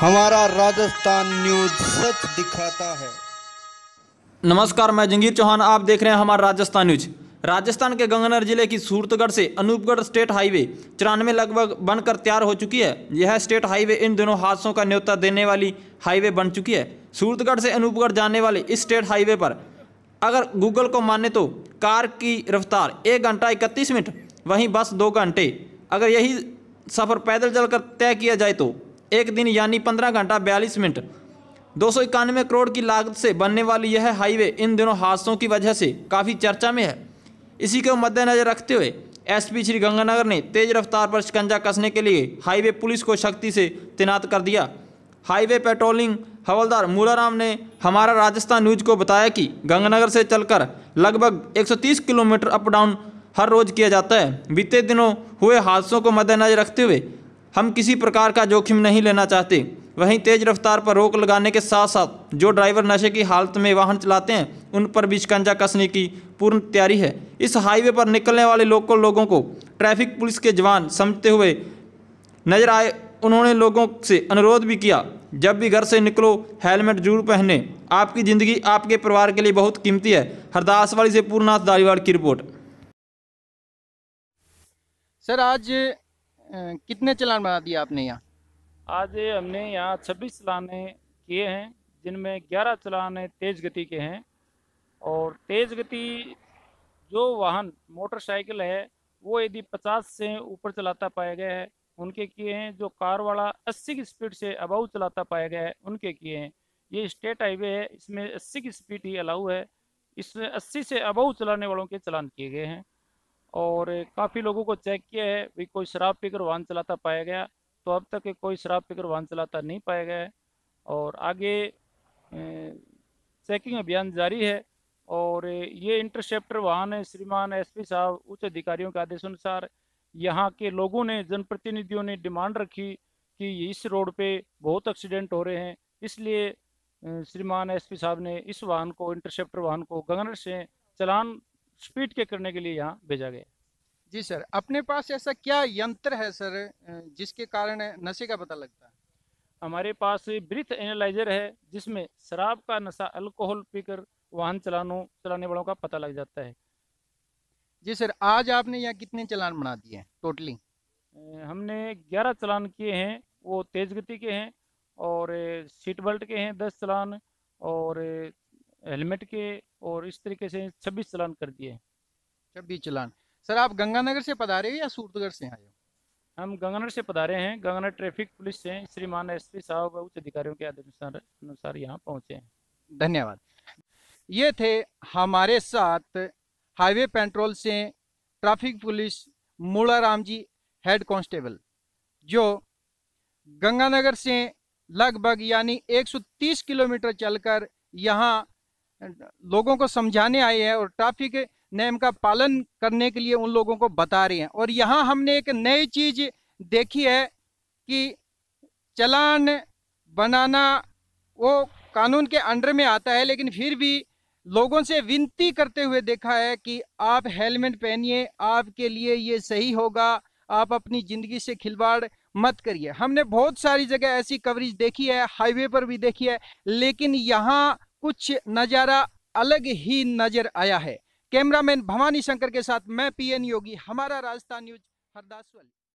हमारा राजस्थान न्यूज सच दिखाता है नमस्कार मैं जंगीर चौहान आप देख रहे हैं हमारा राजस्थान न्यूज राजस्थान के गंगानगर जिले की सूरतगढ़ से अनूपगढ़ स्टेट हाईवे चौरानवे लगभग बनकर तैयार हो चुकी है यह स्टेट हाईवे इन दोनों हादसों का न्योता देने वाली हाईवे बन चुकी है सूरतगढ़ से अनूपगढ़ जाने वाले इस स्टेट हाईवे पर अगर गूगल को माने तो कार की रफ्तार एक घंटा इकतीस मिनट वहीं बस दो घंटे अगर यही सफ़र पैदल चलकर तय किया जाए तो एक दिन यानी पंद्रह घंटा बयालीस मिनट दो सौ इक्यानवे करोड़ की लागत से बनने वाली यह हाईवे इन दिनों हादसों की वजह से काफ़ी चर्चा में है इसी को मद्देनजर रखते हुए एसपी श्री गंगानगर ने तेज रफ्तार पर शिकंजा कसने के लिए हाईवे पुलिस को सख्ती से तैनात कर दिया हाईवे पेट्रोलिंग हवलदार मूलाराम ने हमारा राजस्थान न्यूज को बताया कि गंगानगर से चलकर लगभग 130 किलोमीटर अप डाउन हर रोज किया जाता है बीते दिनों हुए हादसों को मद्देनजर रखते हुए हम किसी प्रकार का जोखिम नहीं लेना चाहते वहीं तेज़ रफ्तार पर रोक लगाने के साथ साथ जो ड्राइवर नशे की हालत में वाहन चलाते हैं उन पर भी शिकंजा कसने की पूर्ण तैयारी है इस हाईवे पर निकलने वाले लोकल लोगों को ट्रैफिक पुलिस के जवान समझते हुए नजर आए उन्होंने लोगों से अनुरोध भी किया जब भी घर से निकलो हेलमेट जरूर पहने आपकी ज़िंदगी आपके परिवार के लिए बहुत कीमती है हरदासवाड़ी से पूर्णनाथ दारीवाड़ की रिपोर्ट सर आज कितने चलान बना दिए आपने यहाँ आज हमने यहाँ छब्बीस चलाने किए हैं जिनमें ग्यारह चलाने तेज़ गति के हैं और तेज़ गति जो वाहन मोटरसाइकिल है वो यदि पचास से ऊपर चलाता पाया गया है उनके किए हैं जो कार वाला अस्सी की स्पीड से अबाउ चलाता पाया गया है उनके किए हैं ये स्टेट हाईवे है इसमें अस्सी की स्पीड ही अलाउ है इसमें अस्सी से अबाउ चलाने वालों के चलान किए गए हैं और काफ़ी लोगों को चेक किया है भी कोई शराब पीकर वाहन चलाता पाया गया तो अब तक कोई शराब पीकर वाहन चलाता नहीं पाया गया है और आगे चेकिंग अभियान जारी है और ये इंटरसेप्टर वाहन श्रीमान एसपी साहब उच्च अधिकारियों के आदेश अनुसार यहाँ के लोगों ने जनप्रतिनिधियों ने डिमांड रखी कि इस रोड पे बहुत एक्सीडेंट हो रहे हैं इसलिए श्रीमान एसपी साहब ने इस वाहन को इंटरसेप्टर वाहन को गगन से चलान स्पीड के करने के लिए यहाँ भेजा गया जी सर अपने पास ऐसा क्या यंत्र है सर जिसके कारण नशे का पता लगता है हमारे पास ब्रिथ एनालाइजर है जिसमें शराब का नशा अल्कोहल पीकर वाहन चलानों चलाने वालों का पता लग जाता है जी सर आज आपने यहाँ कितने चलान बना दिए हैं टोटली हमने 11 चलान किए हैं वो तेज़ गति के हैं और सीट बेल्ट के हैं 10 चलान और हेलमेट के और इस तरीके से छब्बीस चलान कर दिए छब्बीस चलान सर आप गंगानगर से पधारे या सूरतगढ़ से आए हम गंगानगर से पधारे हैं गंगानगर ट्रैफिक पुलिस से श्रीमान एस पी साहब उच्च अधिकारियों के अनुसार यहाँ पहुँचे हैं धन्यवाद ये थे हमारे साथ हाईवे पेट्रोल से traffic police Ram ji head constable जो गंगानगर से लगभग यानी 130 किलोमीटर चलकर यहाँ लोगों को समझाने आए हैं और ट्रैफिक नियम का पालन करने के लिए उन लोगों को बता रहे हैं और यहाँ हमने एक नई चीज़ देखी है कि चलान बनाना वो कानून के अंडर में आता है लेकिन फिर भी लोगों से विनती करते हुए देखा है कि आप हेलमेट पहनिए आपके लिए ये सही होगा आप अपनी ज़िंदगी से खिलवाड़ मत करिए हमने बहुत सारी जगह ऐसी कवरेज देखी है हाईवे पर भी देखी है लेकिन यहाँ कुछ नज़ारा अलग ही नज़र आया है कैमरामैन भवानी शंकर के साथ मैं पीएन योगी हमारा राजस्थान न्यूज हरदासवल